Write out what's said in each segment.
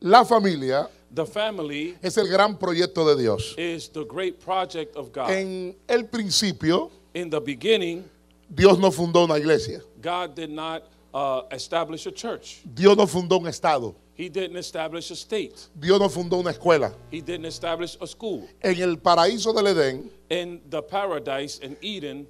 La familia es el gran proyecto de Dios. En el principio, the beginning, Dios no fundó una iglesia. Uh, Dios no fundó un estado. Dios no fundó una escuela. En el paraíso del Edén,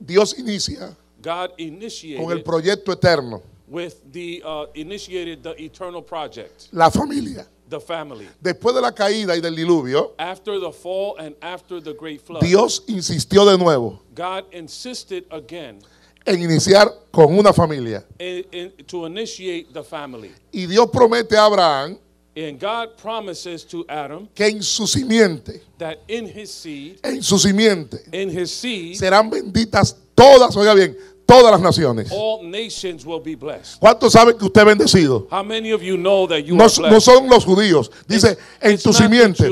Dios inicia con el proyecto eterno with the uh, initiated the eternal project. La familia. The family. Después de la caída y del diluvio, after the fall and after the great flood, Dios insistió de nuevo. God insisted again en iniciar con una familia. to initiate the family. Y Dios promete a Abraham And God promises to Adam que en su simiente, that in his seed, en su simiente, in his seed, serán benditas todas, oiga bien, todas las naciones. ¿Cuántos saben que usted es bendecido? no, son los judíos. Dice, en tu simiente.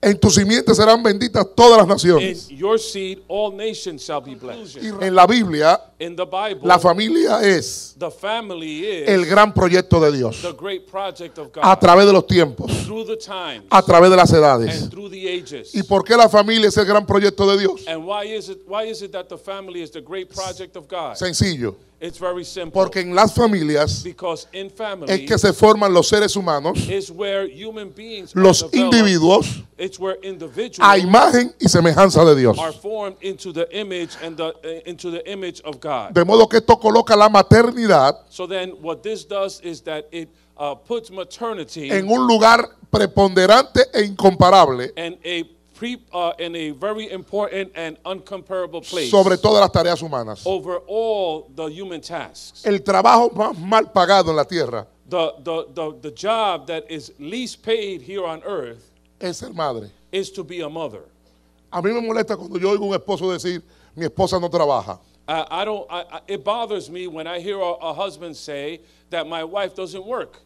En tu simiente serán benditas todas las naciones. In En la Biblia, la familia es el gran proyecto de Dios a través de los tiempos, a través de las edades. ¿Y por qué la familia es el gran proyecto de Dios? Sencillo. Porque en las familias es que se forman los seres humanos, los individuos, a imagen y semejanza de Dios. Eh, de modo que esto coloca la maternidad en un lugar preponderante e incomparable. pre, uh, in a very important and uncomparable place sobre todas las tareas humanas. over all the human tasks. El trabajo más mal pagado en la tierra The, the, the, the job that is least paid here on earth es ser madre. is to be a mother. A mí me molesta cuando yo oigo un esposo decir, mi esposa no trabaja. I don't, I, I, it bothers me when I hear a, a husband say that my wife doesn't work.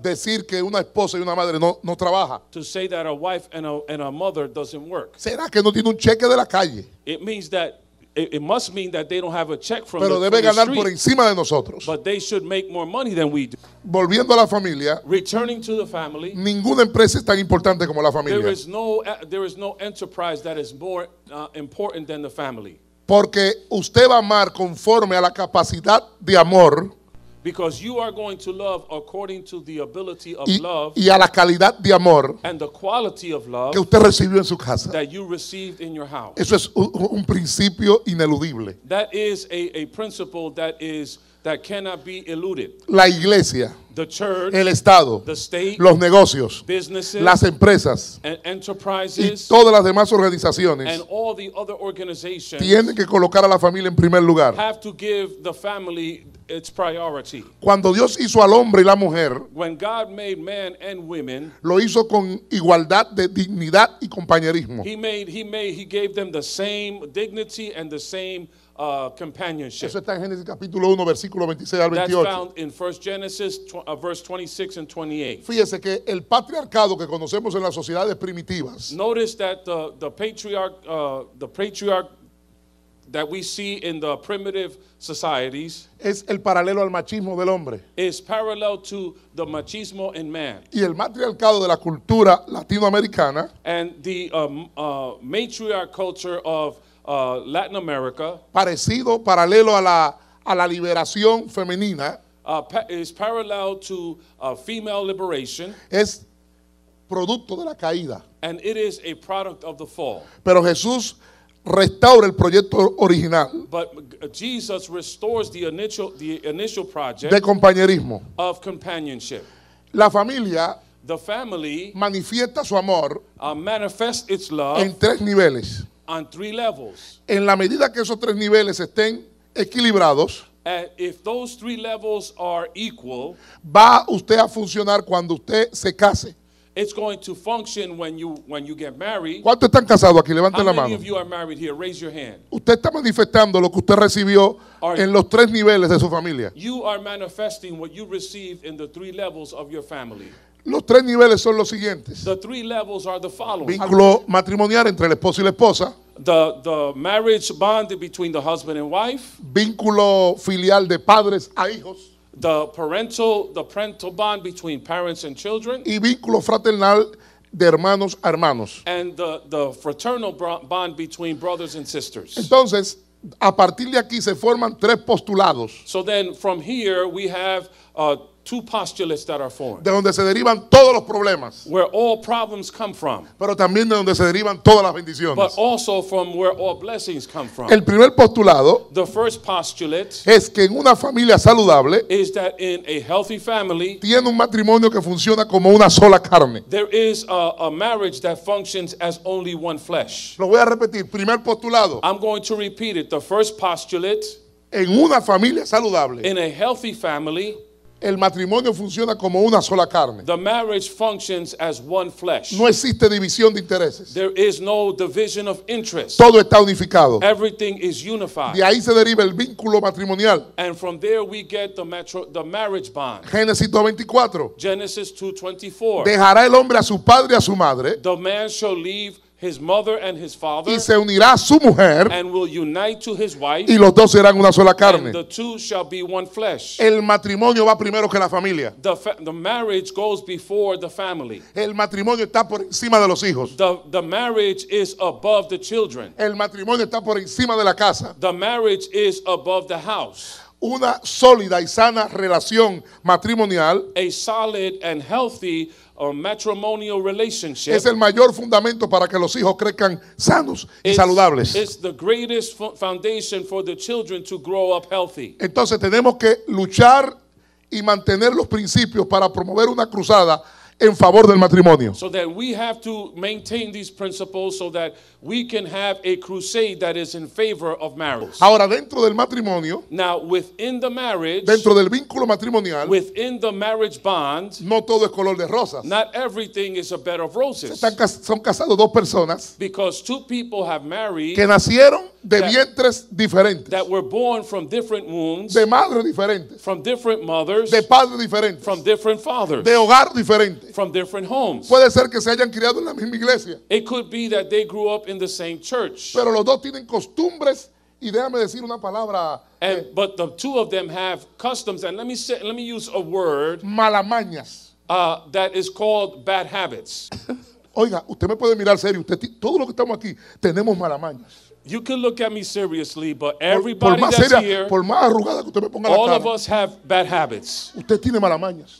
decir que una esposa y una madre no, no trabaja. To say that a wife and a, and a mother doesn't work. ¿Será que no tiene un cheque de la calle? It means that it, it must mean that they don't have a check from Pero the, debe from the ganar street, por encima de nosotros. But they should make more money than we do. Volviendo a la familia, Returning to the family, ninguna empresa es tan importante como la familia. there is no eh, there is no enterprise that is more uh, important than the family. Porque usted va a amar conforme a la capacidad de amor Because you are going to love according to the ability of y, love y a la calidad de amor and the quality of love que usted recibió en su casa. That you received in your house. Eso es un, un principio ineludible. That is a, a principle that is La iglesia, el Estado, los negocios, las empresas y todas las demás organizaciones tienen que colocar a la familia en primer lugar. Cuando Dios hizo al hombre y la mujer, lo hizo con igualdad de dignidad y compañerismo. He made, he made, he gave them the same dignity uh, companionship. Eso está en Génesis capítulo 1, versículo 26 al 28. That's found in 1 Genesis uh, verse 26 and 28. Fíjese que el patriarcado que conocemos en las sociedades primitivas. Notice that the, the patriarch, uh, the patriarch that we see in the primitive societies es el paralelo al machismo del hombre. Is parallel to the machismo in man. Y el matriarcado de la cultura latinoamericana and the um, uh, matriarch culture of uh, Latin America, parecido, paralelo a la, a la liberación femenina, uh, is parallel to uh, female liberation. Es producto de la caída. And it is a product of the fall. Pero Jesús restaura el proyecto original But uh, Jesus restores the initial, the initial project de compañerismo. Of companionship. La familia the family manifiesta su amor uh, its love en tres niveles on three levels. En la medida que esos tres niveles estén equilibrados, if those three levels are equal, va usted a funcionar cuando usted se case. It's going to function when you when you get married. ¿Cuántos están casados aquí? Levanten la mano. Usted está manifestando lo que usted recibió en los tres niveles de su familia. You are manifesting what you received in the three levels of your family. Los tres niveles son los siguientes. The three levels are the following. Vínculo matrimonial entre el esposo y la esposa. The, the marriage bond between the husband and wife. Vínculo filial de padres a hijos. The parental, the parental bond between parents and children. Y vínculo fraternal de hermanos a hermanos. And the, the fraternal bond between brothers and sisters. Entonces, a partir de aquí se forman tres postulados. So then from here we have uh, Two postulates that are formed. De donde se derivan todos los problemas. Where all problems come from. Pero también de donde se derivan todas las bendiciones. But also from where all blessings come from. El primer postulado The first postulate es que en una familia saludable is that in a healthy family, tiene un matrimonio que funciona como una sola carne. There is a, a marriage that functions as only one flesh. Lo voy a repetir. Primer postulado. I'm going to repeat it. The first postulate en una familia saludable. In a healthy family el matrimonio funciona como una sola carne. No existe división de intereses. Todo está unificado. y De ahí se deriva el vínculo matrimonial. Génesis 2:24. Dejará el hombre a su padre y a su madre mother y se unirá a su mujer y los dos serán una sola carne. El matrimonio va primero que la familia. El matrimonio está por encima de los hijos. children. El matrimonio está por encima de la casa. Una sólida y sana relación matrimonial and healthy relationship es el mayor fundamento para que los hijos crezcan sanos y saludables. Entonces tenemos que luchar y mantener los principios para promover una cruzada en favor del matrimonio. So that we have to maintain these principles so that we can have a crusade that is in favor of marriage. Ahora dentro del matrimonio, now within the marriage, dentro del vínculo matrimonial, within the marriage bond, no todo es color de rosas. Not everything is a bed of roses. Están, son casados dos personas because two people have married que nacieron de vientres diferentes, de madres diferentes, de padres diferentes, de hogar diferente, Puede ser que se hayan criado en la misma iglesia. Pero los dos tienen costumbres y déjame decir una palabra. Malamañas. that is called bad habits. Oiga, usted me puede mirar serio. Usted, todo lo que estamos aquí tenemos malamañas. You can look at me seriously, but everybody por, por that's seria, here, más arrugada que usted me ponga all la cara, of us have bad habits. Usted tiene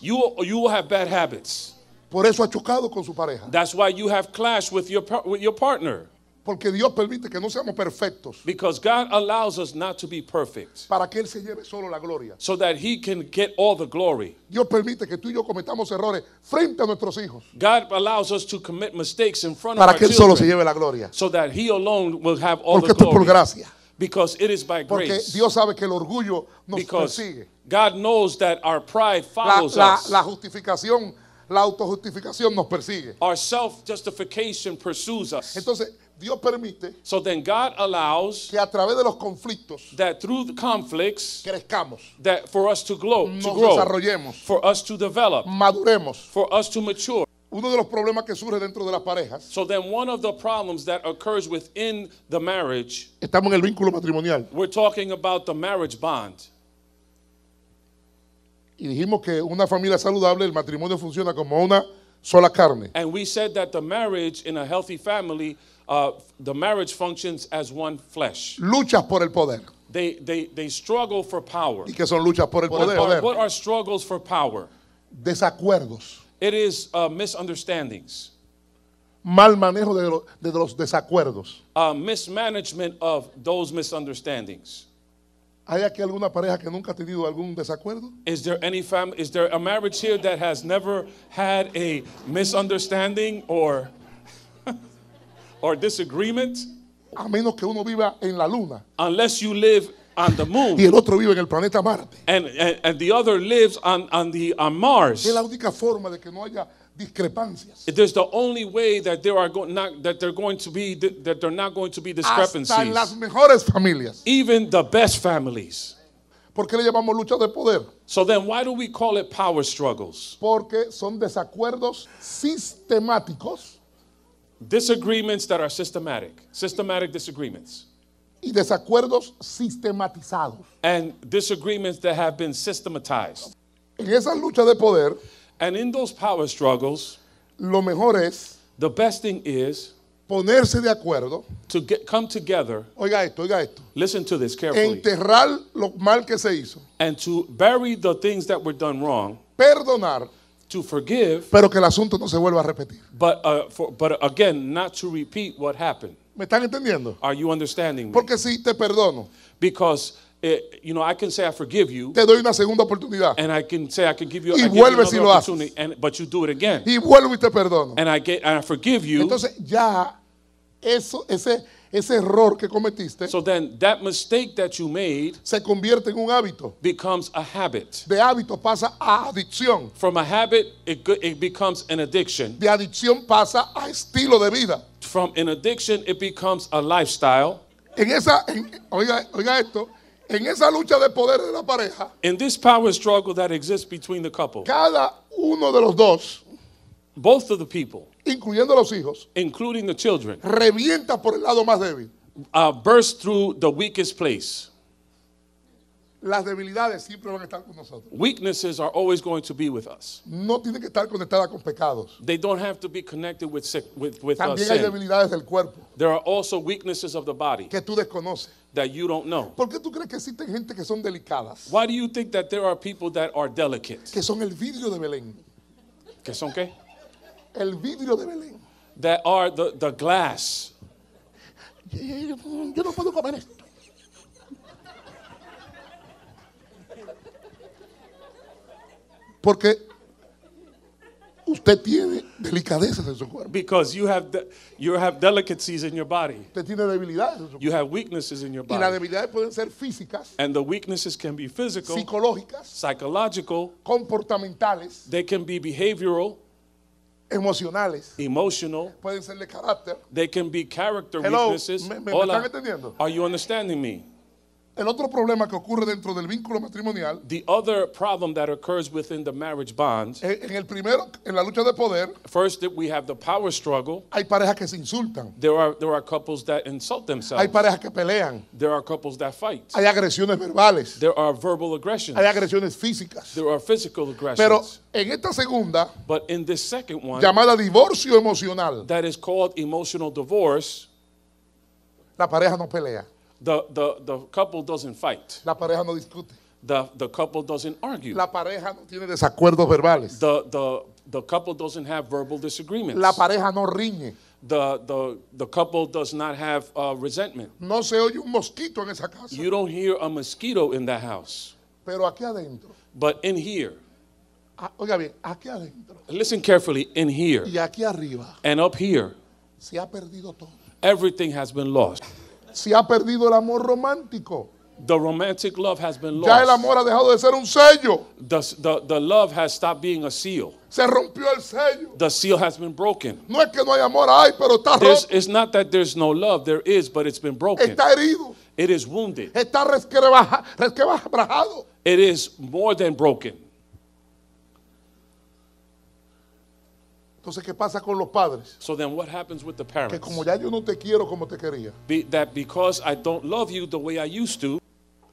You, you will have bad habits. Por eso ha chocado con su pareja. That's why you have clashed with your, with your partner. Porque Dios permite que no seamos perfectos. Because God allows us not to be perfect. Para que él se lleve solo la gloria. So that he can get all the glory. Dios permite que tú y yo cometamos errores frente a nuestros hijos. God allows us to commit mistakes in front Para of que él solo se lleve la gloria. So that he alone will have all Porque the glory. Porque por gracia. Because it is by grace. Porque Dios sabe que el orgullo nos Because persigue. God knows that our pride follows la, la, us. La justificación, la autojustificación nos persigue. Our self-justification pursues us. Entonces Dios permite so then God allows que a través de los conflictos that through the conflicts crezcamos that for us to grow nos to grow desarrollemos for us to develop maduremos for us to mature uno de los problemas que surge dentro de las parejas so then one of the problems that occurs within the marriage estamos en el vínculo matrimonial we're talking about the marriage bond y dijimos que una familia saludable el matrimonio funciona como una sola carne and we said that the marriage in a healthy family uh, the marriage functions as one flesh. por el poder. They, they, they struggle for power. ¿Y qué son luchas por el poder? What are struggles for power? Desacuerdos. It is uh, misunderstandings. Mal manejo de, lo, de los desacuerdos. Uh, mismanagement of those misunderstandings. ¿Hay aquí alguna pareja que nunca ha tenido algún desacuerdo? Is there any family is there a marriage here that has never had a misunderstanding or or disagreement, a menos que uno viva en la luna unless you live on the moon y el otro vive en el planeta Marte, and, and, and the other lives on, on, the, on Mars, es la única forma de que no haya discrepancias. it is the only way that there are go- not, that they're going to be that they're not going to be Hasta las discrepancies. mejores familias. Even the best families. ¿Por qué le llamamos lucha de poder? So then why do we call it power struggles? Porque son desacuerdos sistemáticos disagreements that are systematic, systematic disagreements. Y desacuerdos sistematizados. And disagreements that have been systematized. En esa lucha de poder, and in those power struggles, lo mejor es the best thing is ponerse de acuerdo. To get, come together. Oiga esto, oiga esto. Listen to this carefully. Enterrar lo mal que se hizo. And to bury the things that were done wrong. Perdonar. to forgive, pero que el asunto no se vuelva a repetir. but, uh, for, but again, not to repeat what happened. ¿Me están entendiendo? Are you understanding me? Porque si te perdono, Because, eh, you know, I can say I forgive you, te doy una segunda oportunidad. and I can say I can give you, Y I give you vuelves y another lo haces. opportunity, and, but you do it again. Y vuelvo y te perdono. And I get, and I forgive you. Entonces ya eso, ese, ese error que cometiste So then that mistake that you made se convierte en un hábito. becomes a habit. De hábito pasa a adicción. From a habit, it, it becomes an addiction. De adicción pasa a estilo de vida. From an addiction, it becomes a lifestyle. En esa, en- oiga, oiga esto, en esa lucha de poder de la pareja, In this power struggle that exists between the couple, cada uno de los dos both of the people, incluyendo los hijos, including the children, revienta por el lado más débil. Uh, burst through the weakest place. Las debilidades siempre van a estar con nosotros. Weaknesses are always going to be with us. No que estar con pecados. They don't have to be connected with sick, with with También hay sin. del cuerpo There are also weaknesses of the body que tú desconoces. that you don't know. ¿Por qué tú crees que existen gente que son delicadas? Why do you think that there are people that are delicate? Que son el vidrio de Belén. Que son qué? El vidrio de Belén. That are the, the glass. Yo no puedo comer esto. Porque usted tiene delicadezas en su cuerpo. Because you have de- you have delicacies in your body. Usted tiene debilidades en su cuerpo. You have weaknesses in your Y las body. debilidades pueden ser físicas, And the weaknesses can be physical, psicológicas, psychological, comportamentales, they can be behavioral, emocionales. Emotional. Pueden ser de carácter. They can be character Hello, weaknesses. Me, me, Hola. ¿me están entendiendo? Are you understanding me? El otro problema que ocurre dentro del vínculo matrimonial. The other problem that occurs within the marriage bond. En el primero, en la lucha de poder. First, we have the power struggle. Hay parejas que se insultan. There are there are couples that insult themselves. Hay parejas que pelean. There are couples that fight. Hay agresiones verbales. There are verbal aggressions. Hay agresiones físicas. There are physical aggressions. Pero en esta segunda, but in this second one, llamada divorcio emocional, that is called emotional divorce. La pareja no pelea. The, the, the couple doesn't fight. La pareja no discute. The, the couple doesn't argue. La pareja no tiene desacuerdos verbales. The, the, the couple doesn't have verbal disagreements. La pareja no riñe. The, the, the couple does not have uh, resentment. No se oye un mosquito en esa casa. You don't hear a mosquito in that house. Pero aquí adentro. But in here. A, ah, oiga bien, aquí adentro. Listen carefully, in here. Y aquí arriba. And up here. Se ha perdido todo. Everything has been lost. Se ha perdido el amor romántico. The romantic love has been lost. Ya el amor ha dejado de ser un sello. The, the, the love has stopped being a seal. Se rompió el sello. The seal has been broken. No es que no hay amor, hay, pero está roto. It's not that there's no love, there is, but it's been broken. Está herido. It is wounded. Está resquebrajado. It is more than broken. Entonces, ¿qué pasa con los padres? So then what happens with the parents? Que como ya yo no te quiero como te quería. Be, that because I don't love you the way I used to.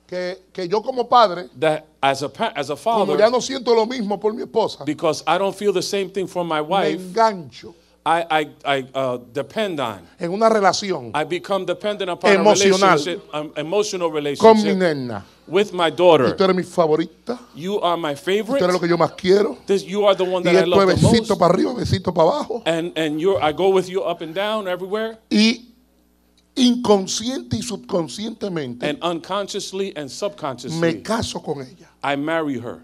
Que, que yo como padre. That as a, as a father. Como ya no siento lo mismo por mi esposa. Because I don't feel the same thing for my wife. Me engancho. I, I, I uh, depend on. En una relación I become dependent upon emocional a relationship, um, emotional relationship con mi nena. With my daughter. tú eres mi favorita. You are my favorite. Tú eres lo que yo más quiero. This, you are the one that y I love besito the most. para arriba, besito para abajo. And, and you're, I go with you up and down everywhere. Y inconsciente y subconscientemente and unconsciously and subconsciously me caso con ella. I marry her.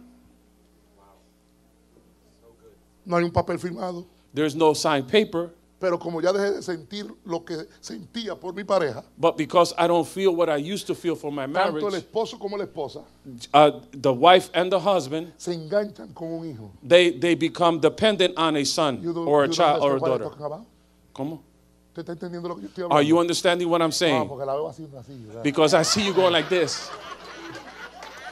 No hay un papel firmado. There's no signed paper. Pero como ya dejé de sentir lo que sentía por mi pareja, But because I don't feel what I used to feel for my marriage, tanto el esposo como la esposa uh, the wife and the husband, se enganchan con un hijo. they, they become dependent on a son or a child or a daughter. ¿Cómo? ¿Usted entendiendo lo que estoy hablando? Are you understanding what I'm Ah, saying? porque la veo así, Because I see you going like this.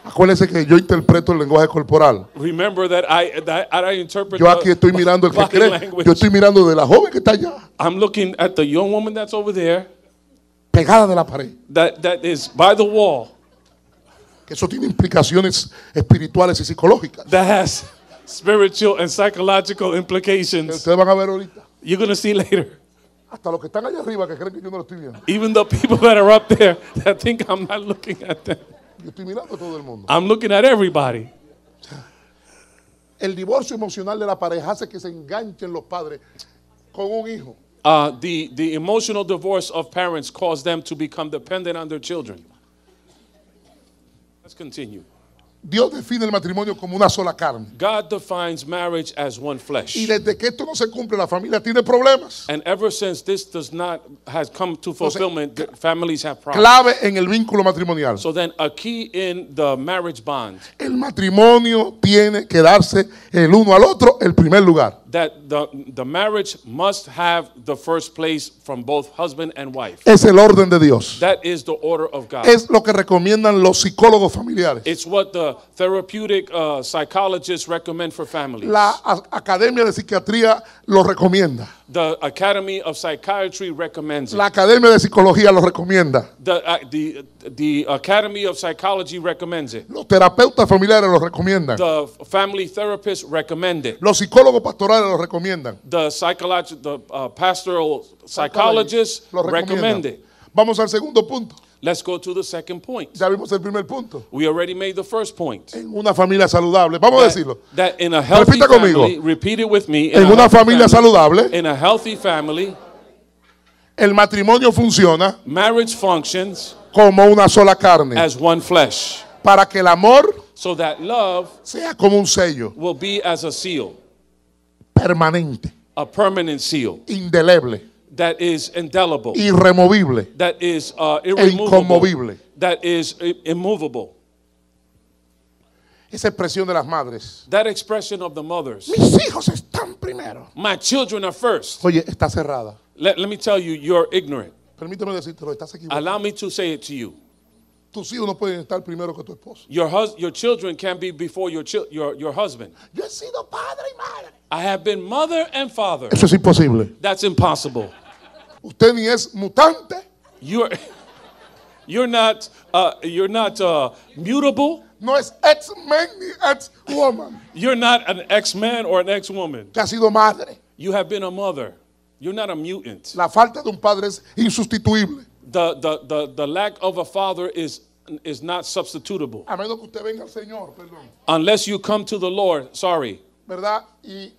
Acuérdense que yo interpreto el lenguaje corporal. Remember that I, that I interpret yo aquí estoy mirando el que cree. Language. Yo estoy mirando de la joven que está allá. I'm looking at the young woman that's over there. Pegada de la pared. That, that is by the wall. Que eso tiene implicaciones espirituales y psicológicas. That has spiritual and psychological implications. Ustedes van a ver ahorita. You're going to see later. Hasta los que están allá arriba que creen que yo no lo estoy viendo. Even the people that are up there that think I'm not looking at them. estoy mirando a todo el mundo. I'm looking at everybody. El divorcio emocional de la pareja hace que se enganchen los padres con un hijo. Uh, the, the emotional divorce of parents caused them to become dependent on their children. Let's continue. Dios define el matrimonio como una sola carne. Y desde que esto no se cumple, la familia tiene problemas. Clave en el vínculo matrimonial. the marriage El matrimonio tiene que darse el uno al otro el primer lugar that the, the marriage must have the first place from both husband and wife. Es el orden de Dios. That is the order of God. Es lo que recomiendan los psicólogos familiares. It's what the therapeutic uh, psychologists recommend for families. La Academia de Psiquiatría lo recomienda. The Academy of Psychiatry recommends it. La Academia de Psicología lo recomienda. The, uh, the, the Academy of Psychology recommends it. Los terapeutas familiares lo recomiendan. The family therapists recommend it. Los psicólogos pastorales los lo recomiendan. The, the uh, pastoral psychologist lo it. Vamos al segundo punto. Let's go to the second point. Ya vimos el primer punto. We already made the first point. En una familia saludable. Vamos that, a decirlo. That in a healthy Repita family, conmigo. Repeat it with me. En una familia family, saludable. In a healthy family. El matrimonio funciona. Marriage functions. Como una sola carne. As one flesh. Para que el amor. So that love. Sea como un sello. Will be as a seal permanente. A permanent seal. Indeleble. That is indelible. Irremovible. That is uh, e inconmovible. That is uh, immovable. Esa expresión de las madres. That expression of the mothers. Mis hijos están primero. My children are first. Oye, está cerrada. Let, let me tell you, you're ignorant. Permíteme decírtelo, estás equivocado. Allow me to say it to you. Tus hijos no pueden estar primero que tu esposo. Your, hus- your children can be before your, chi- your, your husband. Yo he sido padre y madre. I have been mother and father. Eso es imposible. That's impossible. Usted ni es mutante, You're, you're not, uh, you're not uh, mutable. no es ex-man ni ex-woman, You're not an ex man or an ex woman. que ha sido madre. You have been a mother. You're not a mutant. La falta de un padre es insustituible. The, the, the, the lack of a father is, is not substitutable. A menos que usted venga al Señor, perdón. Unless you come to the Lord, sorry. ¿Verdad? Y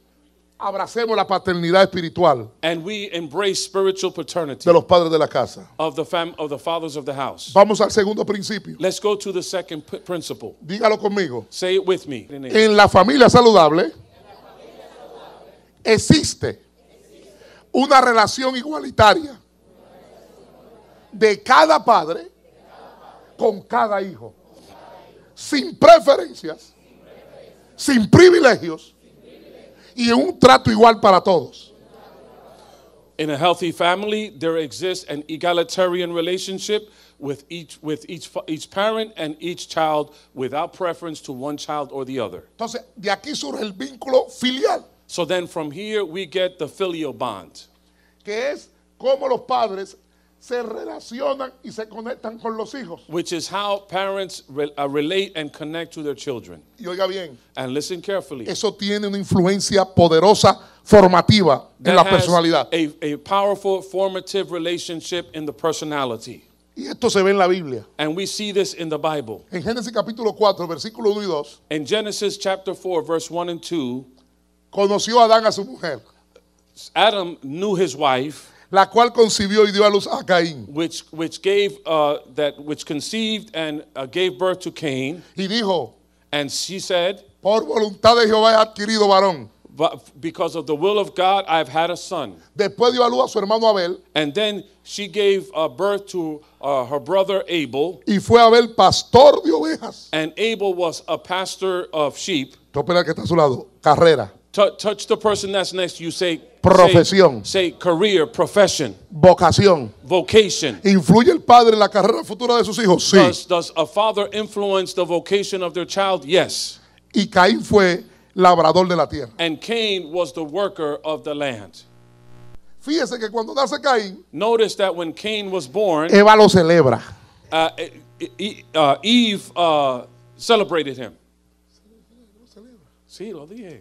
abracemos la paternidad espiritual. And we embrace spiritual paternity. De los padres de la casa. Of the, fam of the fathers of the house. Vamos al segundo principio. Let's go to the second principle. Dígalo conmigo. Say it with me. En la familia saludable, la familia saludable. existe una relación igualitaria de cada padre con cada hijo. Sin preferencias, sin privilegios y un trato igual para todos. In a healthy family, there exists an egalitarian relationship with each with each each parent and each child without preference to one child or the other. Entonces, de aquí surge el vínculo filial. So then from here we get the filial bond. Que es como los padres se relacionan y se conectan con los hijos. Which is how parents uh, relate and connect to their children. Y oiga bien. And listen carefully. Eso tiene una influencia poderosa formativa That en la personalidad. A, a powerful formative relationship in the personality. Y esto se ve en la Biblia. And we see this in the Bible. En Génesis capítulo 4, versículo 1 y 2. In Genesis chapter 4, verse 1 and 2. Conoció a Adán a su mujer. Adam knew his wife. la cual concibió y dio a luz a Caín. Which, which gave, uh, that, which conceived and uh, gave birth to Cain. Y dijo, and she said, por voluntad de Jehová he adquirido varón. But because of the will of God, I've had a son. Después dio a luz a su hermano Abel. And then she gave uh, birth to uh, her brother Abel. Y fue Abel pastor de ovejas. And Abel was a pastor of sheep. que está a su lado. Carrera. T touch the person that's next to you. Say Profesión. Say, say career, profession. Vocación. Vocation. ¿Influye el padre en la carrera futura de sus hijos? Sí. Does, does a father influence the vocation of their child? Yes. Y Caín fue labrador de la tierra. And Cain was the worker of the land. Fíjese que cuando nace Caín, notice that when Cain was born, Eva lo celebra. Uh, e, e, e, uh, Eve uh, celebrated him. Sí, lo dije.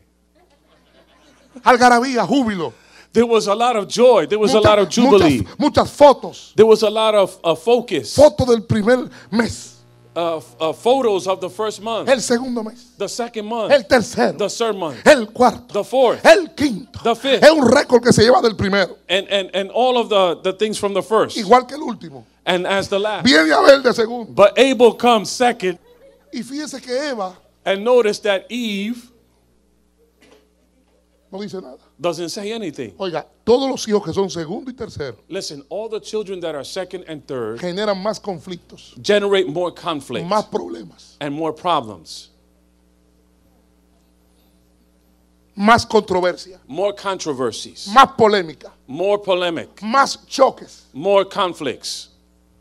Algarabía, júbilo. There was a lot of joy. There was muchas, a lot of jubilee. Muchas, muchas fotos. There was a lot of uh, focus. Foto del primer mes. Uh, uh, photos of the first month. El segundo mes. The second month. El tercero. The third month. El cuarto. The fourth. El quinto. The fifth. Es un récord que se lleva del primero. And, and, and all of the, the things from the first. Igual que el último. And as the last. Viene Abel de segundo. But Abel comes second. Y fíjese que Eva. And notice that Eve. No dice nada. Doesn't say anything. Oiga, todos los hijos que son segundo y tercero Listen, all the children that are second and third generan más conflictos, generate more conflict más problemas, and more problems, más controversia, more controversies, más polémica, more polemic, más choques. more conflicts.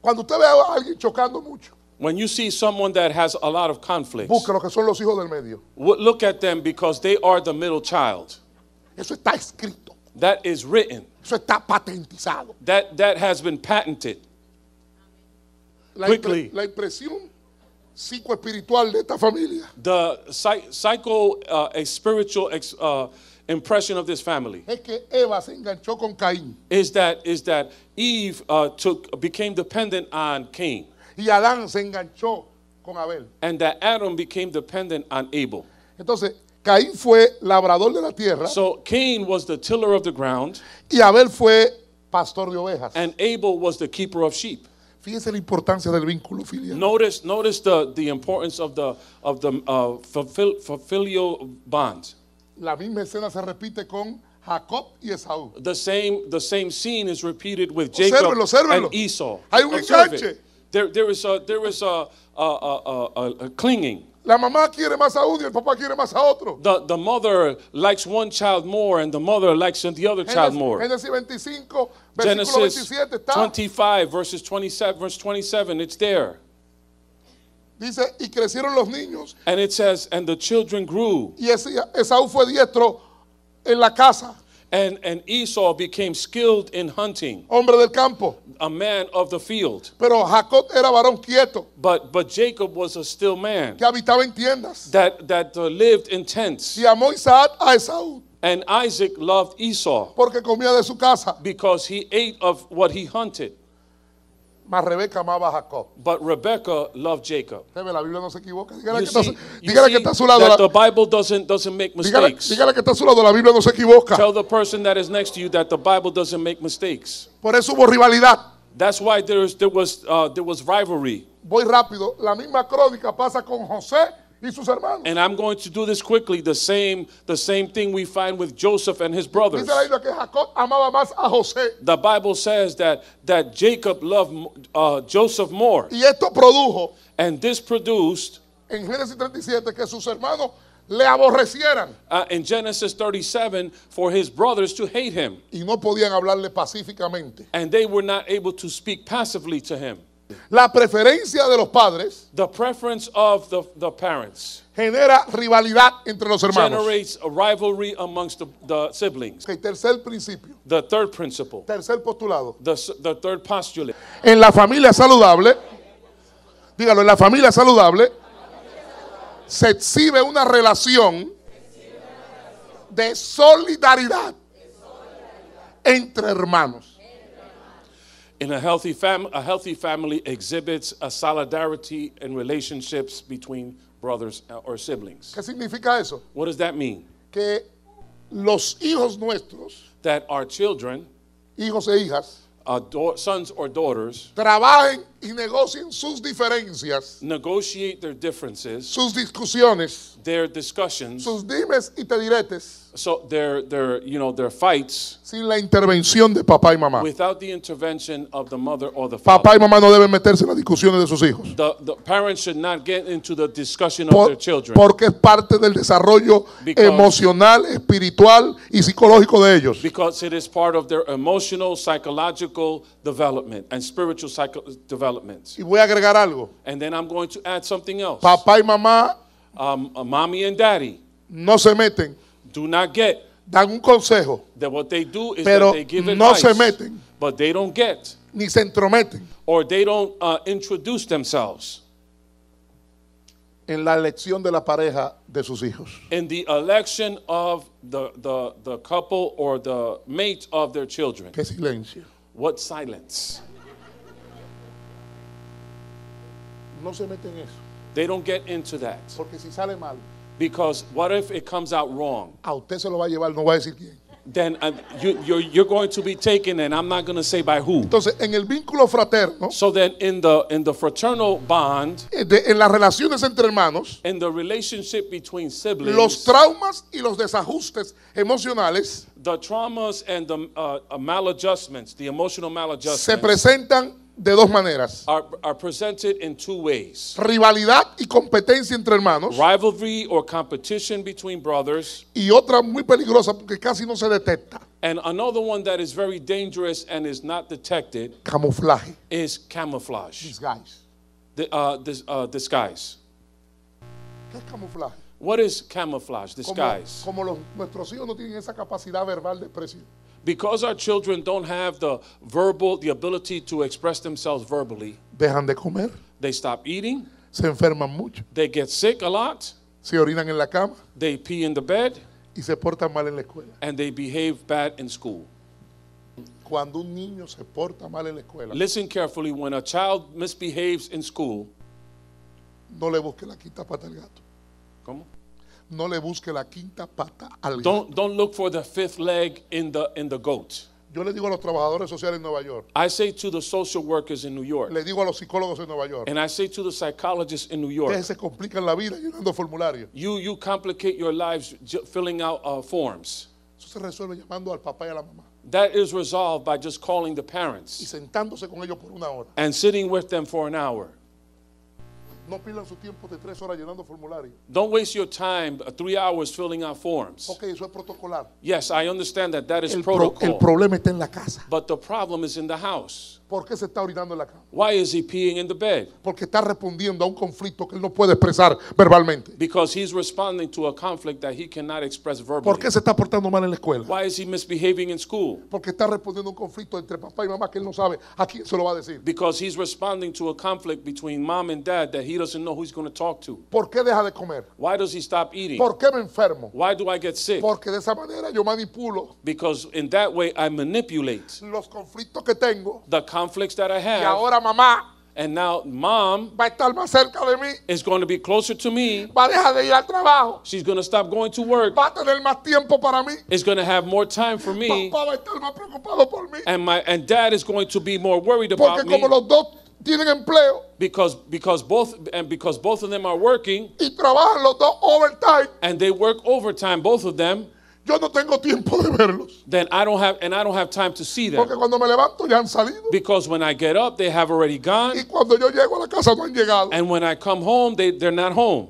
Cuando usted ve a alguien chocando mucho, When you see someone that has a lot of conflicts, busque lo que son los hijos del medio. look at them because they are the middle child. Eso está escrito. That is written. Eso está patentizado. That, that has been patented. La Quickly. La impresión psicoespiritual de esta familia. The psycho, uh, a spiritual ex, uh, impression of this family. Es que Eva se enganchó con Caín. Is that is that Eve uh, took became dependent on Cain. Y Adán se enganchó con Abel. And that Adam became dependent on Abel. Entonces Caín fue labrador de la tierra. So Cain was the tiller of the ground. Y Abel fue pastor de ovejas. And Abel was the keeper of sheep. Fíjese la importancia del vínculo filial. Notice, notice the, the importance of the, of the uh, fulfill, filial bond. La misma escena se repite con Jacob y Esaú. The same, the same scene is repeated with Jacob observelo, observelo. and Esau. Hay un enganche. There, there is a, there is a, a, a, a clinging. La mamá quiere más a uno y el papá quiere más a otro. The, the mother likes one child more and the mother likes the other child more. Genesis 25, Genesis 27 está. 25, verses 27, verse 27, it's there. Dice, y crecieron los niños. And it says, and the children grew. Y Esaú fue diestro en la casa. And, and Esau became skilled in hunting. Hombre del campo. A man of the field. Pero Jacob era varón quieto. But, but Jacob was a still man. Que habitaba en tiendas. That, that uh, lived in tents. Y amó Isaac a Esaú. And Isaac loved Esau. Porque comía de su casa. Because he ate of what he hunted. Mas Rebeca amaba a Jacob. But Rebecca loved Jacob. la Biblia no se equivoca. Dígale que, está, dígale que está a su lado. That the Bible doesn't, doesn't make mistakes. Dígale, que está a su lado, la Biblia no se equivoca. Tell the person that is next to you that the Bible doesn't make mistakes. Por eso hubo rivalidad. That's why there was, there was, uh, there was rivalry. Voy rápido. La misma crónica pasa con José y sus hermanos. And I'm going to do this quickly. The same, the same thing we find with Joseph and his brothers. Dice la Biblia que Jacob amaba más a José. The Bible says that that Jacob loved uh, Joseph more. Y esto produjo. And this produced. En Génesis 37 que sus hermanos le aborrecieran. Uh, in Genesis 37, for his brothers to hate him. Y no podían hablarle pacíficamente. And they were not able to speak passively to him. La preferencia de los padres of the, parents genera rivalidad entre los hermanos. generates tercer principio, tercer postulado. En la familia saludable, dígalo, en la familia saludable se exhibe una relación de solidaridad entre hermanos. In a healthy, family, a healthy family exhibits a solidarity in relationships between brothers uh, or siblings. ¿Qué significa eso? What does that mean? Que los hijos nuestros, that our children, hijos e hijas, uh, sons or daughters, trabajen y negocien sus diferencias, negotiate their differences, sus discusiones, their discussions, sus dimes y te diretes, so their their you know their fights, sin la intervención de papá y mamá. without the intervention of the mother or the father. Papá y mamá no deben meterse en las discusiones de sus hijos, The, the parents should not get into the discussion of por- their children porque es parte del desarrollo Because- emocional, espiritual y psicológico de ellos. because it is part of their emotional, psychological development and spiritual psycho- developments. Y voy a agregar algo. And then I'm going to add something else. Papá y mamá um, uh, mommy and daddy no se meten. Do not get. Dan un consejo. That what they do is pero that they give no se meten. But they don't get. Ni se entrometen. Or they don't uh, introduce themselves. En la elección de la pareja de sus hijos. In the election of the, the, the couple or the mate of their children. Qué silencio. What silence. No se meten en eso. They don't get into that. Porque si sale mal, because what if it comes out wrong? A usted se lo va a llevar, no va a decir quién. Then uh, you, you're, you're going to be taken, and I'm not going to say by who. Entonces, en el vínculo fraterno, So then, in the in the fraternal bond, eh, de- en las relaciones entre hermanos, in the relationship between siblings, los traumas y los desajustes emocionales the traumas and the uh, uh maladjustments, the emotional maladjustments, se presentan de dos maneras. ways. Rivalidad y competencia entre hermanos. competition between brothers. Y otra muy peligrosa porque casi no se detecta. And another very dangerous Camuflaje. Is camouflage. Disguise. Uh, uh, es camuflaje? What is camouflage? Disguise. Como, nuestros hijos no tienen esa capacidad verbal de Because our children don't have the verbal, the ability to express themselves verbally. Dejan de comer. They stop eating. Se enferman mucho. They get sick a lot. Se orinan en la cama. They pee in the bed. Y se portan mal en la escuela. And they behave bad in school. Cuando un niño se porta mal en la escuela. Listen carefully when a child misbehaves in school. No le busque la quita pata al gato. ¿Cómo? no le busque la quinta pata al gato. Don't, don't look for the fifth leg in the, in the goat. Yo le digo a los trabajadores sociales en Nueva York. I say to the social workers in New York. Le digo a los psicólogos en Nueva York. And I say to the psychologists in New York. Ustedes se complican la vida llenando formularios. You, you complicate your lives filling out uh, forms. Eso se resuelve llamando al papá y a la mamá. That is resolved by just calling the parents. Y sentándose con ellos por una hora. And sitting with them for an hour. No pierdan su tiempo de tres horas llenando formularios. Don't waste your time uh, three hours filling out forms. Okay, eso es protocolar. Yes, I understand that that is el pro- protocol. el problema está en la casa. But the problem is in the house. ¿Por qué se está orinando en la cama? Why is he peeing in the bed? Porque está respondiendo a un conflicto que él no puede expresar verbalmente. Because he's responding to a conflict that he cannot express verbally. ¿Por qué se está portando mal en la escuela? Why is he misbehaving in school? Porque está respondiendo a un conflicto entre papá y mamá que él no sabe a quién se lo va a decir. Because he's responding to a conflict between mom and dad that he doesn't know who he's going to talk to. ¿Por qué deja de comer? Why does he stop eating? ¿Por qué me enfermo? Why do I get sick? Porque de esa manera yo manipulo. Because in that way I manipulate. Los conflictos que tengo. The conflicts that I have. Y ahora mamá and now mom va a estar más cerca de mí. is going to be closer to me. Va a dejar de ir al trabajo. She's going to stop going to work. Va a tener más tiempo para mí. Is going to have more time for me. Papá va a estar más preocupado por mí. And my and dad is going to be more worried about Porque me. los dos tienen empleo. Because because both and because both of them are working. Y trabajan los dos overtime. And they work overtime both of them. Yo no tengo tiempo de verlos. Then I don't have and I don't have time to see them. Porque cuando me levanto ya han salido. Because when I get up, they have already gone. Y cuando yo llego a la casa no han llegado. And when I come home, they, they're not home.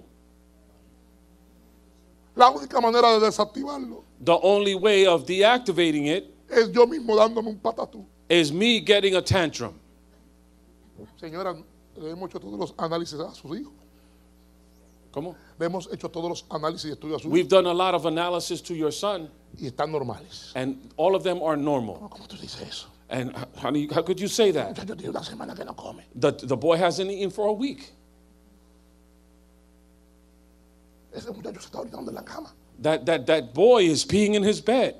La única manera de desactivarlo. The only way of deactivating it es yo mismo dándome un patatú. Is me getting a tantrum. Señora, le hemos hecho todos los análisis a sus hijos. ¿Cómo? Hemos hecho todos los análisis y estudios We've done a lot of analysis to your son, y están normales. and all of them are normal. ¿Cómo tú dices eso? And uh, honey, how could you say that? The, the boy hasn't eaten for a week. That, that, that boy is peeing in his bed.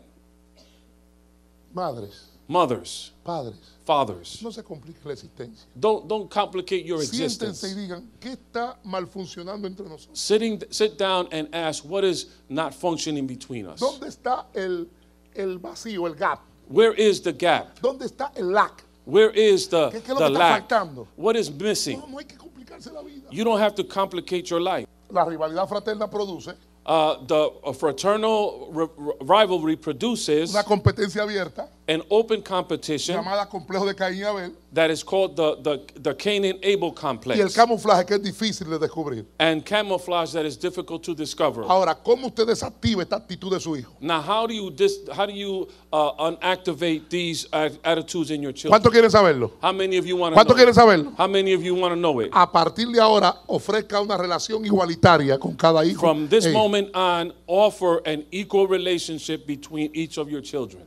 Madres, Mothers. Padres. Fathers. No se complique la existencia. Don't, don't complicate your existence. y digan, ¿qué está mal funcionando entre nosotros? Sitting, sit down and ask, what is not functioning between us? ¿Dónde está el, el vacío, el gap? Where is the gap? ¿Dónde está el lack? Where is the, ¿Qué, qué the lack? Faltando? What is missing? No, no hay que complicarse la vida. You don't have to complicate your life. La rivalidad fraterna produce Uh, the uh, fraternal rivalry produces una competencia abierta an open competition llamada complejo de Caín y Abel that is called the, the, the Cain and Abel y el complex camuflaje que es difícil de descubrir. and camouflage that is difficult to discover. Ahora, ¿cómo usted desactiva esta actitud de su hijo? Now, how do you dis, how do you uh, unactivate these attitudes in your children? ¿Cuánto quieren saberlo? How many of you want to ¿Cuánto know? quieren it? saberlo? How many of you want to know it? A partir de ahora, ofrezca una relación igualitaria con cada hijo. From this moment on, offer an equal relationship between each of your children.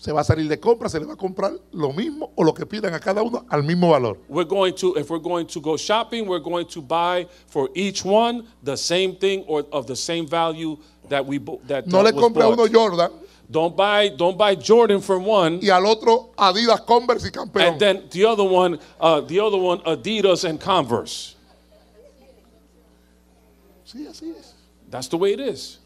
se va a salir de compra, se le va a comprar lo mismo o lo que pidan a cada uno al mismo valor. We're going to, if we're going to go shopping, we're going to buy for each one the same thing or of the same value that we that No le compre uno Jordan. Don't buy, don't buy Jordan for one. Y al otro Adidas, Converse y Campeón. And then the other one, uh, the other one Adidas and Converse. Sí, así es. That's the way it is.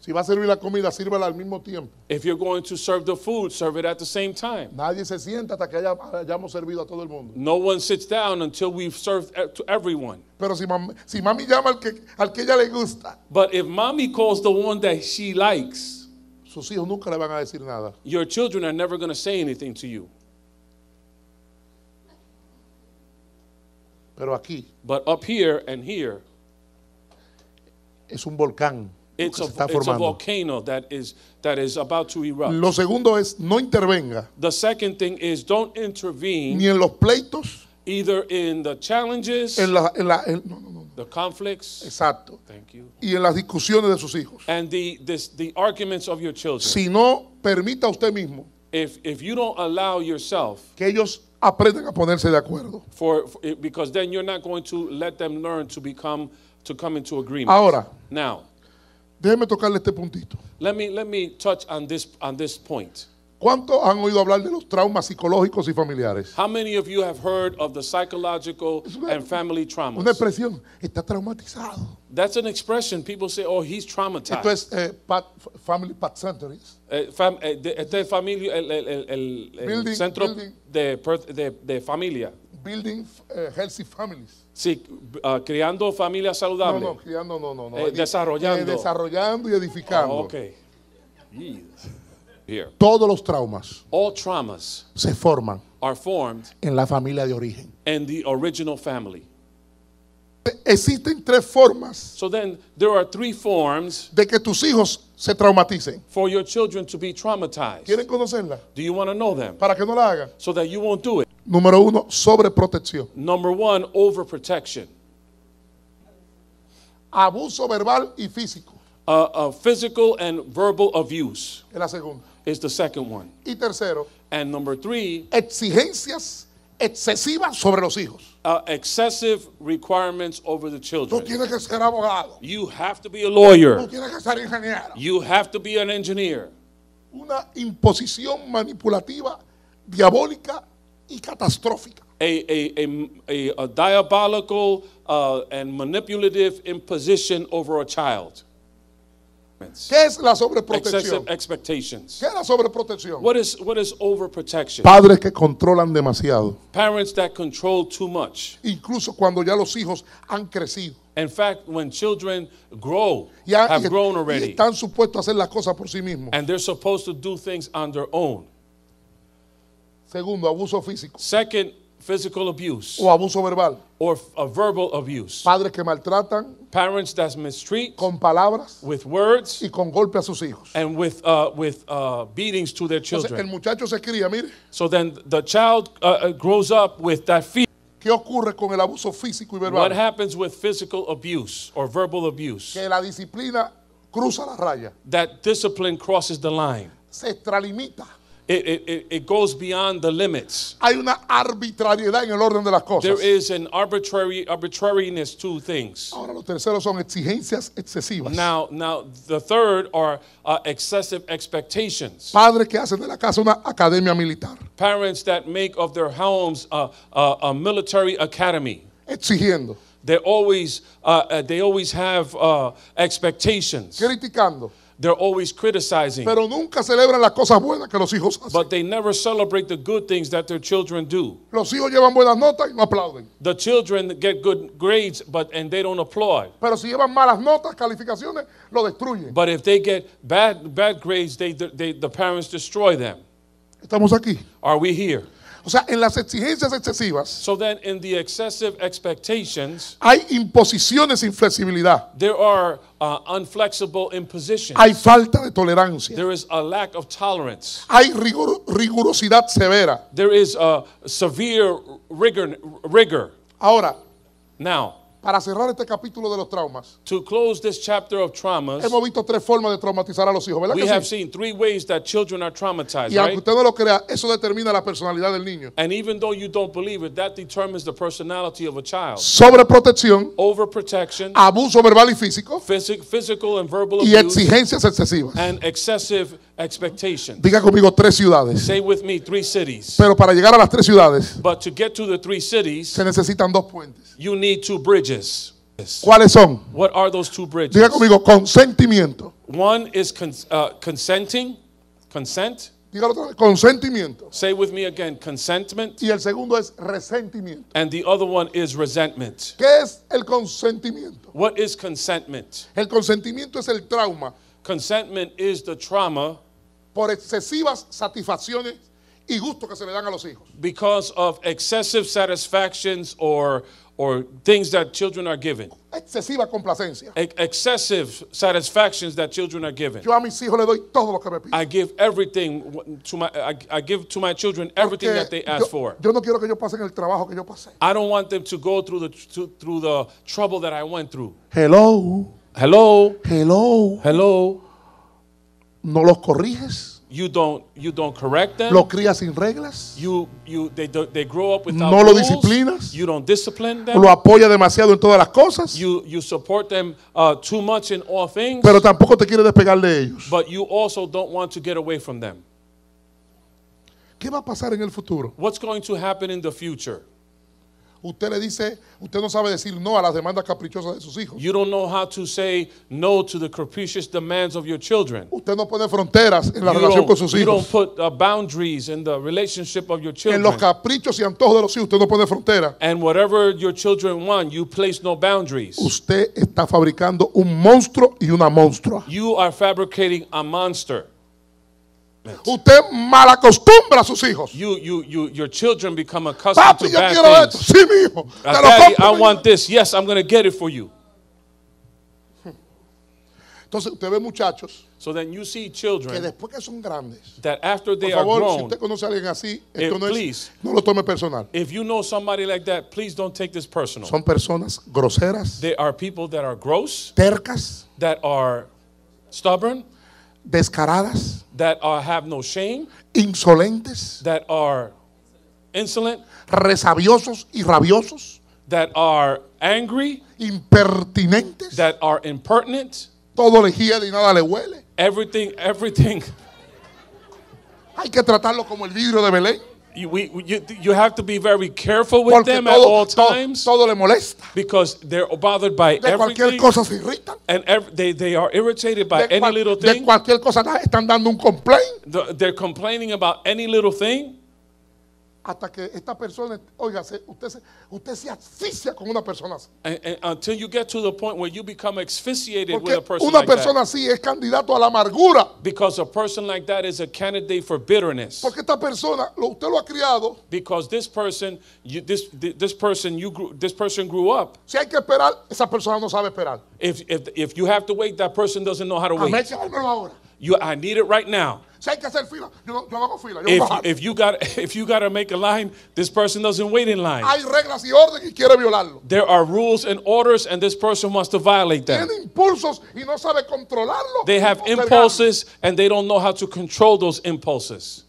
Si va a servir la comida, sírvala al mismo tiempo. If you're going to serve the food, serve it at the same time. Nadie se sienta hasta que haya, hayamos servido a todo el mundo. No one sits down until we've served e, to everyone. Pero si, mam si mami llama al que, al que ella le gusta. But if mommy calls the one that she likes. Sus hijos nunca le van a decir nada. Your children are never going to say anything to you. Pero aquí. But up here and here. Es un volcán. It's a, se está it's a volcano that is, that is about to erupt. Lo segundo es no intervenga The second thing is don't intervene ni en los pleitos, either in the challenges, en la, en la- en- no, no, no. the conflicts, exacto, thank you, y en las discusiones de sus hijos. and the, this, the arguments of your children. Si no permita usted mismo if, if you don't allow yourself, que ellos aprendan a ponerse de acuerdo. for, for- because then you're not going to let them learn to become to come into agreement. Ahora, Now, Déjeme tocarle este puntito. Let me, let me touch on this, on this point. ¿Cuántos han oído hablar de los traumas psicológicos y familiares? How many of you have heard of the psychological and family traumas? Una expresión, está traumatizado. That's an expression people say, oh, he's traumatized. Esto es eh, pat, family path centers. Eh, fam, eh, este es familia, el, el, el, el building, centro building. De, de, de familia. Building eh, healthy families. Sí, ah, creando familias saludables. No, no, criando, no, no. no. Eh, desarrollando. Eh, desarrollando y edificando. Oh, okay. Here. Todos los traumas All traumas se forman are formed en la familia de origen. In the original family. Existen tres formas so then, there are three forms de que tus hijos se traumaticen. For your children to be traumatized. ¿Quieren conocerla? Do you want to know them? Para que no la hagan. So that you won't do it. Número uno, sobreprotección. Number one, overprotection. Abuso verbal y físico. Uh, uh, physical and verbal abuse. Es la segunda. Is the second one. Y tercero. And number three. Exigencias excesivas sobre los hijos. Uh, excessive requirements over the children. Tú tienes que ser abogado. You have to be a lawyer. Tú tienes que ser ingeniero. You have to be an engineer. Una imposición manipulativa, diabólica y catastrófica. A, a, a, a, diabolical uh, and manipulative imposition over a child. ¿Qué es la sobreprotección? Expectations. ¿Qué es la sobreprotección? What is, what is overprotection? Padres que controlan demasiado. Parents that control too much. Incluso cuando ya los hijos han crecido. In fact, when children grow, ya, have y, grown already. Y están supuestos a hacer las cosas por sí mismos. And they're supposed to do things on their own. Segundo, abuso físico. Second, physical abuse. O abuso verbal. Or a verbal abuse. Padres que maltratan. Parents that mistreat. Con palabras. With words. Y con golpe a sus hijos. And with, uh, with uh, beatings to their children. Entonces, el muchacho se cría, mire. So then the child uh, uh grows up with that fear. ¿Qué ocurre con el abuso físico y verbal? What happens with physical abuse or verbal abuse? Que la disciplina cruza la raya. That discipline crosses the line. Se extralimita. It, it, it goes beyond the limits. Hay una arbitrariedad en el orden de las cosas. There is an arbitrary arbitrariness to things. Ahora los terceros son exigencias excesivas. Now, now the third are uh, excessive expectations. Padres que hacen de la casa una academia militar. Parents that make of their homes a, a, a military academy. Exigiendo. They always uh, uh they always have uh, expectations. Criticando. They're always criticizing. Pero nunca celebran las cosas buenas que los hijos hacen. But they never celebrate the good things that their children do. Los hijos llevan buenas notas y no aplauden. The children get good grades but and they don't applaud. Pero si llevan malas notas, calificaciones, lo destruyen. But if they get bad bad grades, they, they the parents destroy them. Estamos aquí. Are we here? O sea, en las exigencias excesivas. So then in the excessive expectations, hay imposiciones sin flexibilidad. There are uh, unflexible impositions. Hay falta de tolerancia. There is a lack of tolerance. Hay rigor, rigurosidad severa. There is a severe rigor. rigor. Ahora, now para cerrar este capítulo de los traumas, to close this chapter of traumas, hemos visto tres formas de traumatizar a los hijos, ¿verdad? We que have sí? seen three ways that children are traumatized. Y aunque right? usted no lo crea, eso determina la personalidad del niño. And even though you don't believe it, that determines the personality of a child. Sobreprotección, overprotection, abuso verbal y físico, physical and verbal abuse, y exigencias excesivas. And excessive Diga conmigo tres ciudades. Say with me three cities. Pero para llegar a las tres ciudades, se necesitan dos puentes. you need two bridges. ¿Cuáles son? What are those two bridges? Diga conmigo consentimiento. One is uh, consenting, consent. Diga otra vez, consentimiento. Say with me again, consentment. Y el segundo es resentimiento. And the other one is resentment. ¿Qué es el consentimiento? What is consentment? El consentimiento es el trauma Consentment is the trauma por excesivas satisfacciones y gustos que se le dan a los hijos. Because of excessive satisfactions or or things that children are given. Excesiva complacencia. excessive satisfactions that children are given. Yo a mis hijos le doy todo lo que me piden. I give everything to my I, give to my children everything that they ask for. Yo no quiero que ellos pasen el trabajo que yo pasé. I don't want them to go through the through the trouble that I went through. Hello. Hello. Hello. Hello no los corriges. You don't, you don't correct them. Los crías sin reglas. You, you, they, they grow up without no lo disciplinas. You don't discipline them. Lo apoya demasiado en todas las cosas. You, you support them uh, too much in all things. Pero tampoco te quieres despegar de ellos. But you also don't want to get away from them. ¿Qué va a pasar en el futuro? What's going to happen in the future? Usted le dice, usted no sabe decir no a las demandas caprichosas de sus hijos. You don't know how to say no to the capricious demands of your children. Usted no pone fronteras en la you relación con sus hijos. You don't put uh, boundaries in the relationship of your children. En los caprichos y antojos de los hijos usted no pone fronteras. And whatever your children want, you place no boundaries. Usted está fabricando un monstruo y una monstrua. You are fabricating a monster. Usted malacostumbra a sus hijos. You, you, you, your children become accustomed Papi, to yo bad quiero things. Sí, mi hijo. Uh, te Daddy, compro, I mi want hijo. this. Yes, I'm going to get it for you. Entonces usted ve muchachos So then you see que children después que son grandes, that after por they are favor, si grown, usted conoce a alguien así, eh, esto no please. no lo tome personal. if you know somebody like that, please don't take this personal. Son personas groseras, They are people that are gross, tercas, that are stubborn, descaradas, that are, have no shame, insolentes, that are insolent, resabiosos y rabiosos, that are angry, impertinentes, that are impertinent. Todo le gira y nada le huele. Everything, everything. Hay que tratarlo como el vidrio de Belén. You, we, you, you have to be very careful with Porque them todo, at all times. Todo, todo le Because they're bothered by de everything. cosa se And they, they are irritated by de any little thing. De cosa están dando un complaint. The, they're complaining about any little thing. hasta que esta persona, oiga, usted, usted se asfixia con una persona así. And, and until you get to the point where you become asphyxiated Porque with a person una persona like así es candidato a la amargura. Because a person like that is a candidate for bitterness. Porque esta persona, lo, usted lo ha criado. Because this person, you, this, this person, you grew, this person grew up. Si hay que esperar, esa persona no sabe esperar. If, if, if you have to wait, that person doesn't know how to wait. You, I need it right now. if, if you got if you got to make a line, this person doesn't wait in line. There are rules and orders and this person wants to violate them. They have impulses and they don't know how to control those impulses.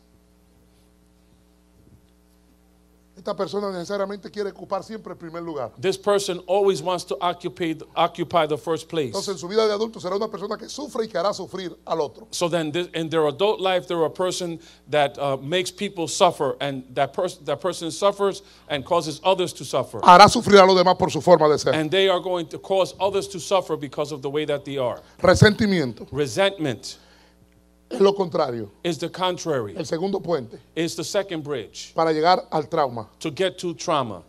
Esta persona necesariamente quiere ocupar siempre el primer lugar. This person always wants to occupy, occupy the first place. Entonces en su vida de adulto será una persona que sufre y que hará sufrir al otro. So then this, in their adult life they're a person that uh, makes people suffer and that, person that person suffers and causes others to suffer. Hará sufrir a los demás por su forma de ser. And they are going to cause others to suffer because of the way that they are. Resentimiento. Resentment. Es lo contrario. Is the contrary. El segundo puente. Is the second bridge. Para llegar al trauma. To get to trauma.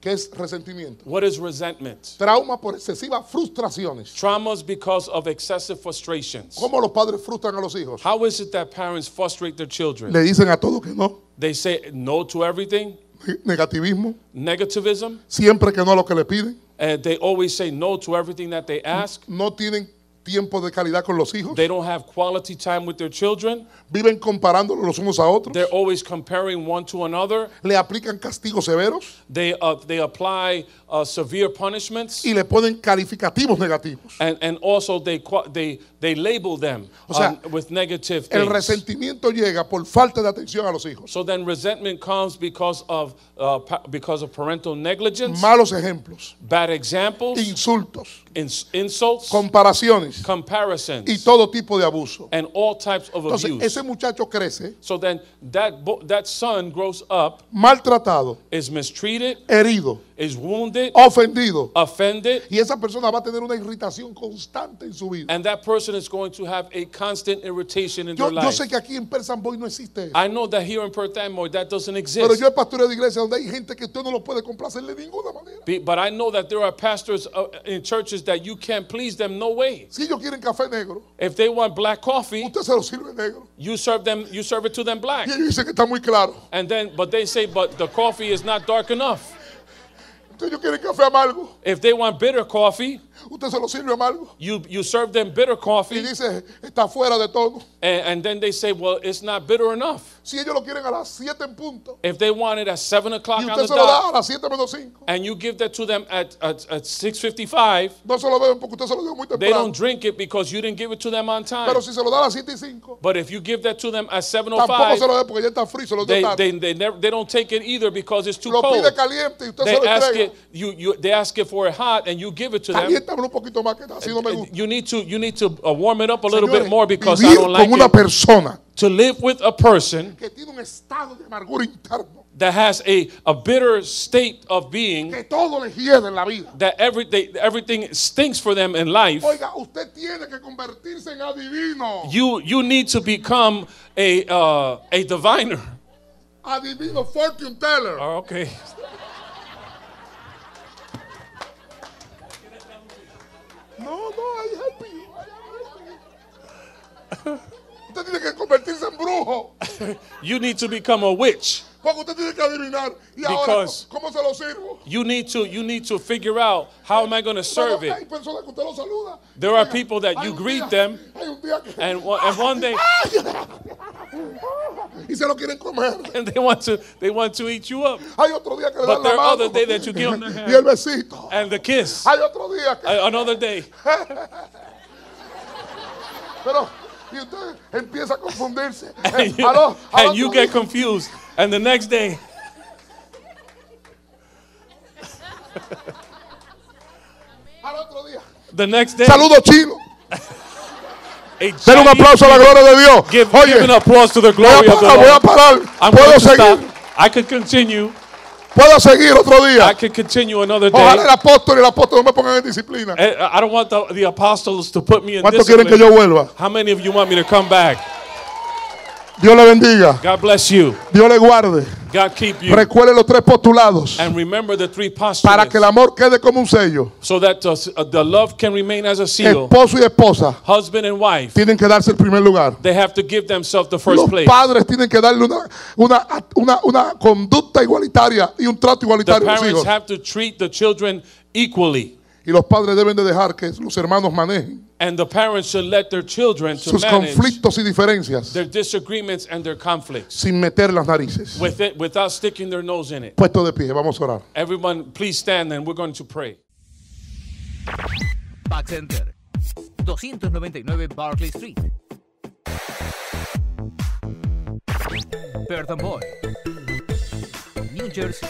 ¿Qué es resentimiento? What is resentment? Trauma por excesivas frustraciones. Traumas because of excessive frustrations. ¿Cómo los padres frustran a los hijos? How is it that parents frustrate their children? Le dicen a todo que no. They say no to everything. Negativismo. Negativism. Siempre que no a lo que le piden. And they always say no to everything that they ask. No tienen tiempo de calidad con los hijos. They don't have quality time with their children. Viven comparándolos los unos a otros. They're always comparing one to another. Le aplican castigos severos. They, uh, they apply uh, severe punishments. Y le ponen calificativos negativos. And, and also they, they, they label them o sea, um, with negative things. El resentimiento llega por falta de atención a los hijos. So then resentment comes because of, uh, because of parental negligence. Malos ejemplos. Bad examples. Insultos. Ins insults. Comparaciones y todo tipo de abuso. Entonces, ese muchacho crece. up, maltratado, herido is wounded, ofendido. Offended, y esa persona va a tener una irritación constante en su vida. And that person is going to have a constant irritation in yo, their life. Yo sé que aquí en Perth Amboy no existe. I know that here in Perth Amboy that doesn't exist. Pero yo he donde hay gente que usted no lo puede complacer de ninguna manera. Be, but I know that there are pastors uh, uh, in churches that you can't please them no way. Si ellos quieren café negro, if they want black coffee, usted se lo sirve negro. You serve them, you serve it to them black. Y ellos dicen que está muy claro. And then, but they say, but the coffee is not dark enough. If they want bitter coffee, Usted se lo sirve You, you serve them bitter coffee. Y dice, está fuera de todo. And, and then they say, well, it's not bitter enough. Si ellos lo quieren a las en punto. If they want it at 7 o'clock on the dot. a las menos And you give that to them at, at, at 6.55. No se lo beben porque usted se lo dio muy temprano. They don't drink it because you didn't give it to them on time. Pero si se lo da a las y But if you give that to them at 7.05. Tampoco se lo porque ya está frío, se lo They, they, never, they don't take it either because it's too lo cold. pide caliente y usted they se lo ask It, you, you, they ask it for it hot and you give it to caliente them un poquito más que así no me gusta. You need to, you need to uh, warm it up a little bit more because I don't like con una persona it. To live with a person que tiene un estado de amargura interno that has a, a bitter state of being que todo hiede en la vida. that every, they, everything stinks for them in life Oiga, usted tiene que convertirse en adivino. you you need to become a uh, a diviner Adivino, fortune teller. Oh, okay No, no, I help you. I help you. you need to become a witch. Because You need to, you need to figure out how am I going to serve it. There are people that you greet them, and one, and one day, and they want to, they want to eat you up. But there are other day that you give them the hand and the kiss. Another day y usted empieza a confundirse. And you, and you get confused. And the next day. the next day. Saludo chino. un aplauso a la gloria de Dios. Give, Oye, give an applause to the glory of the Lord. voy a parar. I'm Puedo seguir. Stop. I could continue. Puedo seguir otro día. I can continue another Ojalá el apóstol y el apóstol no me pongan en disciplina. Eh, I don't want the, the apostles to put me in ¿Cuántos quieren que yo vuelva? How many of you want me to come back? Dios le bendiga. God bless you. Dios le guarde. God keep you. Recuerde los tres postulados. And remember the three postulates. Para que el amor quede como un sello. So that uh, the, love can remain as a seal. Esposo y esposa. Husband and wife. Tienen que darse el primer lugar. They have to give themselves the first Los place. padres tienen que darle una, una, una, una conducta igualitaria y un trato igualitario the a los hijos. have to treat the children equally. Y los padres deben de dejar que los hermanos manejen. sus conflictos y diferencias sin meter las narices. Puesto de pie, vamos a orar. Back Center, 299 Barclay Street. Burton Boy, New Jersey.